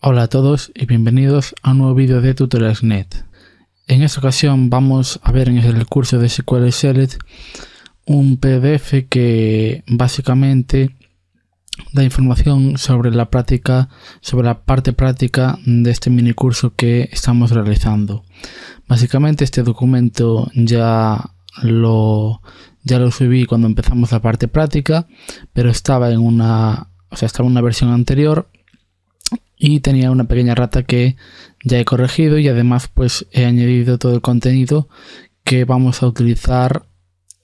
Hola a todos y bienvenidos a un nuevo vídeo de Tutorials.net. En esta ocasión vamos a ver en el curso de SQL Select un PDF que básicamente da información sobre la práctica, sobre la parte práctica de este mini curso que estamos realizando. Básicamente este documento ya lo ya lo subí cuando empezamos la parte práctica, pero estaba en una, estaba en una versión anterior y tenía una pequeña rata que ya he corregido y además pues he añadido todo el contenido que vamos a utilizar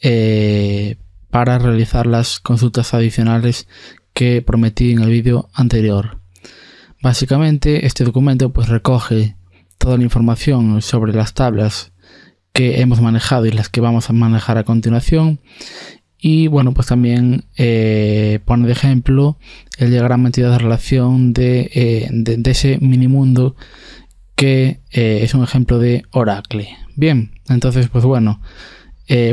eh, para realizar las consultas adicionales que prometí en el vídeo anterior. Básicamente este documento pues recoge toda la información sobre las tablas que hemos manejado y las que vamos a manejar a continuación y bueno, pues también eh, pone de ejemplo el diagrama entidad de relación de, ese eh, de, mundo, ese minimundo que eh, es un ejemplo de Oracle. Bien, entonces pues bueno,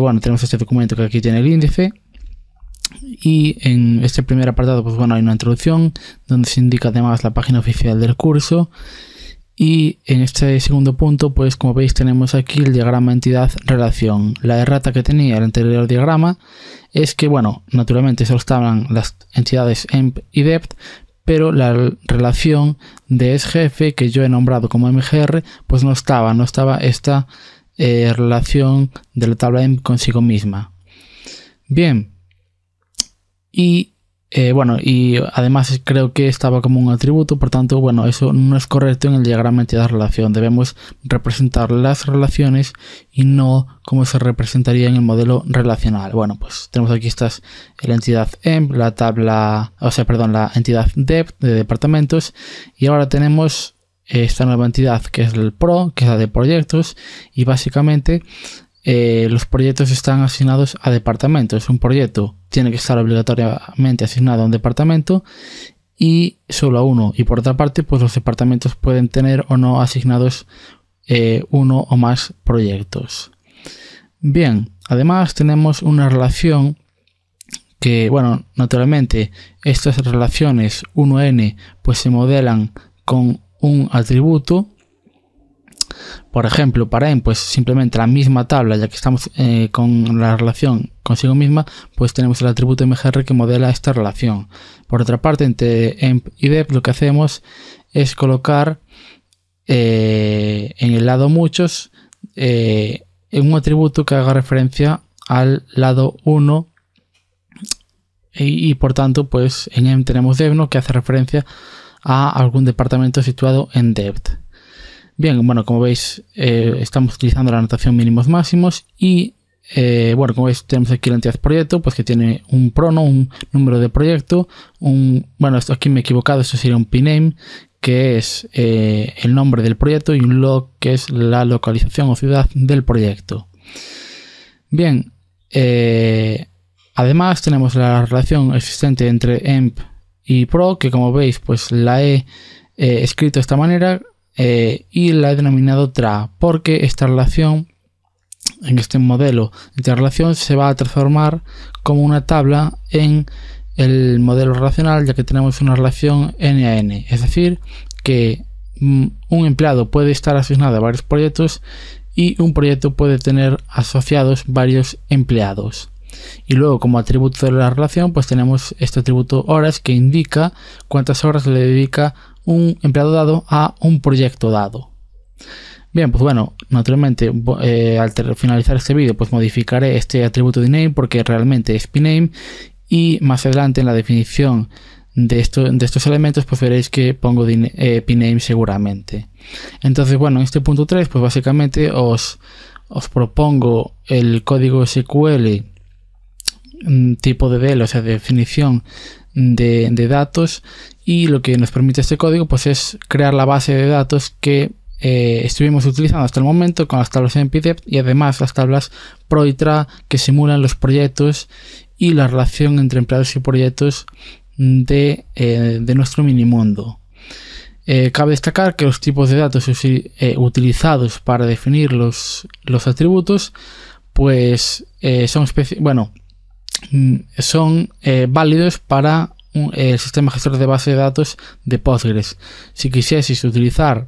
bueno, tenemos este documento que aquí tiene el índice. Y en este primer apartado, pues bueno, hay una introducción donde se indica además la página oficial del curso y en este segundo punto, pues como veis tenemos aquí el diagrama entidad-relación. La errata que tenía el anterior diagrama es que, bueno, naturalmente solo estaban las entidades EMP y DEPT, pero la relación de sgf que yo he nombrado como MGR, pues no estaba, no estaba esta eh, relación de la tabla EMP consigo misma. Bien, y eh, bueno, y además creo que estaba como un atributo, por tanto, bueno, eso no es correcto en el diagrama entidad-relación. Debemos representar las relaciones y no como se representaría en el modelo relacional. Bueno, pues tenemos aquí estas, eh, la entidad EMP, la tabla, o sea, perdón, la entidad DEP de departamentos, y ahora tenemos eh, esta nueva entidad que es el PRO, que es la de proyectos, y básicamente eh, los proyectos están asignados a departamentos. Un proyecto tiene que estar obligatoriamente asignado a un departamento y solo a uno. Y por otra parte, pues los departamentos pueden tener o no asignados eh, uno o más proyectos. Bien, además tenemos una relación que, bueno, naturalmente estas relaciones 1n pues se modelan con un atributo por ejemplo, para EMP, pues simplemente la misma tabla, ya que estamos eh, con la relación consigo misma, pues tenemos el atributo mgr que modela esta relación. Por otra parte, entre emp y dep lo que hacemos es colocar eh, en el lado muchos eh, un atributo que haga referencia al lado 1 y, por tanto pues en EMP tenemos devno que hace referencia a algún departamento situado en debt Bien, bueno, como veis, eh, estamos utilizando la anotación mínimos máximos y, eh, bueno, como veis, tenemos aquí la entidad proyecto, pues que tiene un prono, un número de proyecto, un, bueno, esto aquí me he equivocado, esto sería un piname, que es eh, el nombre del proyecto y un log, que es la localización o ciudad del proyecto. Bien, además tenemos la relación existente entre emp y pro, que como veis, pues la he escrito de esta manera, eh, y la he denominado TRA porque esta relación en este modelo de relación se va a transformar como una tabla en el modelo relacional ya que tenemos una relación n a n es decir que mm, un empleado puede estar asignado a varios proyectos y un proyecto puede tener asociados varios empleados y luego como atributo de la relación, pues tenemos este atributo horas que indica cuántas horas le dedica un empleado dado a un proyecto dado. Bien, pues bueno, naturalmente eh, al finalizar este vídeo pues modificaré este atributo de name porque realmente es pname y más adelante en la definición de, de estos elementos pues veréis que pongo eh, pname seguramente. Entonces bueno, en este punto 3 pues básicamente os, os propongo el código SQL tipo de DL, o sea, definición de, datos y lo que nos permite este código pues es crear la base de datos que eh, estuvimos utilizando hasta el momento con las tablas MPDEP y además las tablas pro que simulan los proyectos y la relación entre empleados y proyectos de, eh, nuestro minimundo. Eh, cabe destacar que los tipos de datos eh, utilizados para definir los, los atributos pues son bueno Mm, son eh, válidos para el sistema gestor de base de datos de Postgres. Si quisieseis utilizar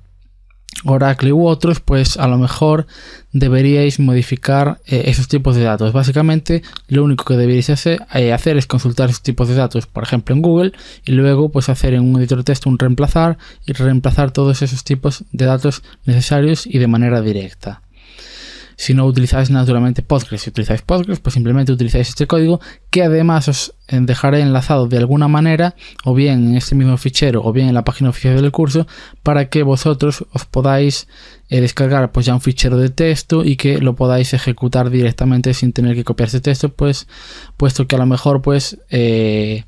Oracle u otros, pues a lo mejor deberíais modificar eh, esos tipos de datos. Básicamente, lo único que deberíais eh, hacer, es consultar esos tipos de datos, por ejemplo, en Google, y luego pues hacer en un editor de texto un reemplazar y reemplazar todos esos tipos de datos necesarios y de manera directa. Si no utilizáis naturalmente Postgres, si utilizáis Postgres, pues simplemente utilizáis este código que además os dejaré enlazado de alguna manera, o bien en este mismo fichero, o bien en la página oficial del curso, para que vosotros os podáis eh, descargar pues ya un fichero de texto y que lo podáis ejecutar directamente sin tener que copiar ese texto, pues puesto que a lo mejor pues eh,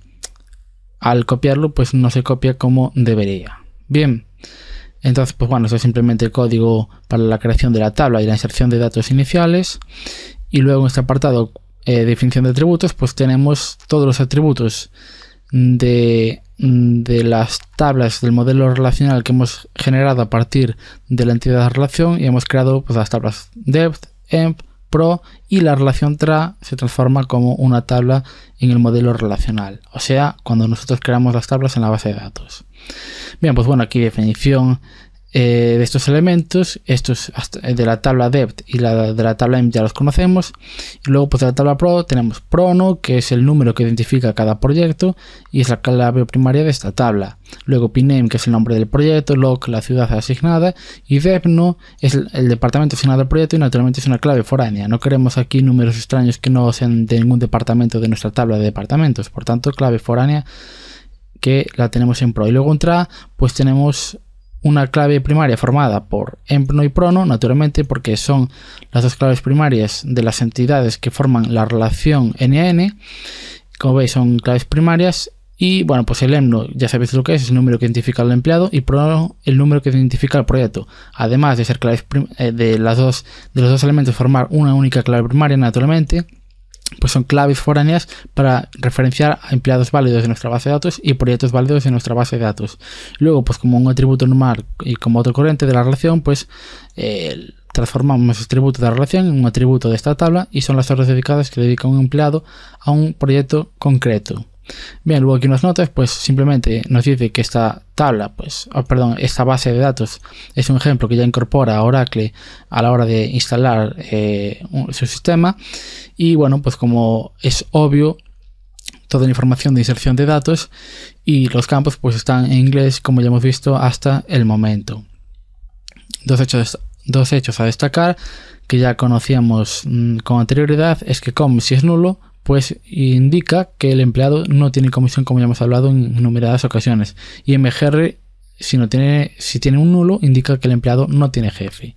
al copiarlo pues no se copia como debería. Bien. Entonces, pues bueno, eso es simplemente el código para la creación de la tabla y la inserción de datos iniciales. Y luego en este apartado, eh, definición de atributos, pues tenemos todos los atributos de, las tablas del modelo relacional que hemos generado a partir de la entidad de relación y hemos creado pues, las tablas depth, emp, pro y la relación tra se transforma como una tabla en el modelo relacional, o sea, cuando nosotros creamos las tablas en la base de datos. Bien, pues bueno, aquí definición eh, de estos elementos, estos eh, de la tabla dept y la de la tabla m ya los conocemos. Y luego pues de la tabla pro tenemos prono, que es el número que identifica cada proyecto y es la clave primaria de esta tabla. Luego pname, que es el nombre del proyecto, loc la ciudad asignada y devno es el, el departamento asignado al proyecto y naturalmente es una clave foránea. No queremos aquí números extraños que no sean de ningún departamento de nuestra tabla de departamentos, por tanto clave foránea que la tenemos en pro. Y luego en pues tenemos una clave primaria formada por empno y prono, naturalmente, porque son las dos claves primarias de las entidades que forman la relación n n. Como veis, son claves primarias. Y bueno, pues el empno, ya sabéis lo que es, es el número que identifica al empleado y prono, el número que identifica al proyecto. Además de ser claves eh, de, las dos, de los dos elementos formar una única clave primaria, naturalmente pues son claves foráneas para referenciar a empleados válidos de nuestra base de datos y proyectos válidos de nuestra base de datos. Luego, pues como un atributo normal y como otro corriente de la relación, pues transformamos ese atributo de la relación en un atributo de esta tabla y son las horas dedicadas que dedica un empleado a un proyecto concreto. Bien, luego aquí nos notas, pues simplemente nos dice que esta tabla, pues, oh, perdón, esta base de datos es un ejemplo que ya incorpora Oracle a la hora de instalar eh, su sistema. Y bueno, pues como es obvio, toda la información de inserción de datos y los campos pues están en inglés, como ya hemos visto hasta el momento. Dos hechos, dos hechos a destacar que ya conocíamos mm, con anterioridad es que com si es nulo pues indica que el empleado no tiene comisión, como ya hemos hablado en numeradas ocasiones. Y MGR, si, no tiene, si tiene un nulo, indica que el empleado no tiene jefe.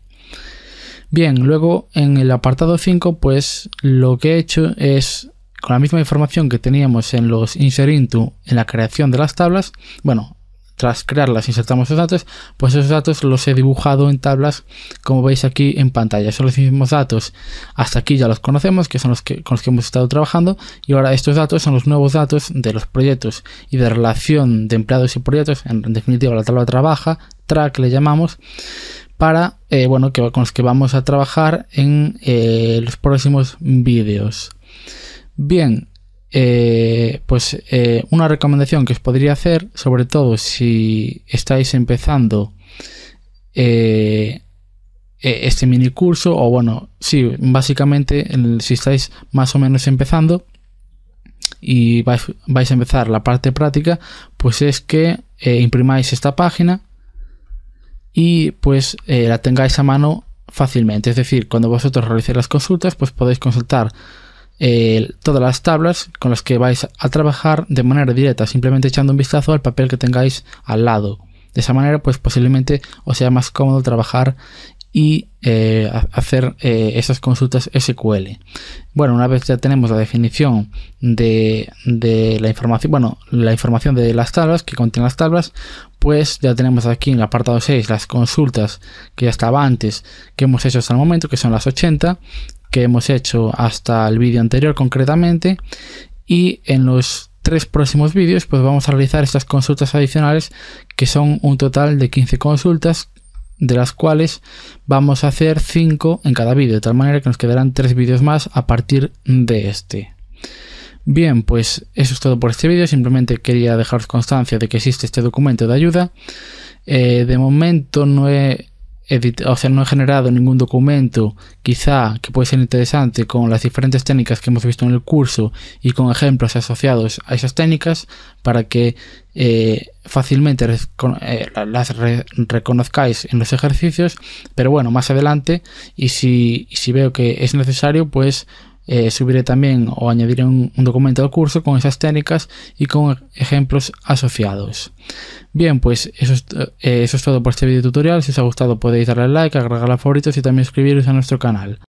Bien, luego en el apartado 5, pues lo que he hecho es, con la misma información que teníamos en los into en la creación de las tablas, bueno, tras crearlas insertamos esos datos, pues esos datos los he dibujado en tablas como veis aquí en pantalla. Son los mismos datos, hasta aquí ya los conocemos, que son los que, con los que hemos estado trabajando, y ahora estos datos son los nuevos datos de los proyectos y de relación de empleados y proyectos, en, definitiva la tabla trabaja, track le llamamos, para, eh, bueno, que, con los que vamos a trabajar en eh, los próximos vídeos. Bien, eh, pues eh, una recomendación que os podría hacer, sobre todo si estáis empezando eh, e-, este mini curso, o bueno, sí, básicamente si estáis más o menos empezando y vais, vais a empezar la parte práctica, pues es que imprimáis esta página y pues la tengáis a mano fácilmente. Es decir, cuando vosotros realicéis las consultas, pues podéis consultar eh, todas las tablas con las que vais a trabajar de manera directa, simplemente echando un vistazo al papel que tengáis al lado. De esa manera, pues posiblemente os sea más cómodo trabajar y eh, hacer eh, esas consultas SQL. Bueno, una vez ya tenemos la definición de, de la información, bueno, la información de las tablas que contiene las tablas, pues ya tenemos aquí en el apartado 6 las consultas que ya estaba antes que hemos hecho hasta el momento, que son las 80, que hemos hecho hasta el vídeo anterior concretamente y en los tres próximos vídeos pues vamos a realizar estas consultas adicionales que son un total de 15 consultas de las cuales vamos a hacer 5 en cada vídeo de tal manera que nos quedarán 3 vídeos más a partir de este. Bien, pues eso es todo por este vídeo. Simplemente quería dejaros constancia de que existe este documento de ayuda. Eh, de momento no he o sea, no he generado ningún documento quizá que puede ser interesante con las diferentes técnicas que hemos visto en el curso y con ejemplos asociados a esas técnicas para que eh, fácilmente eh, las reconozcáis en los ejercicios pero bueno más adelante y si veo que es necesario pues eh, subiré también o añadiré un, documento al curso con esas técnicas y con ejemplos asociados. Bien, pues eh, eso es, todo por este video tutorial. Si os ha gustado podéis darle like, agregar a favoritos y también suscribiros a nuestro canal.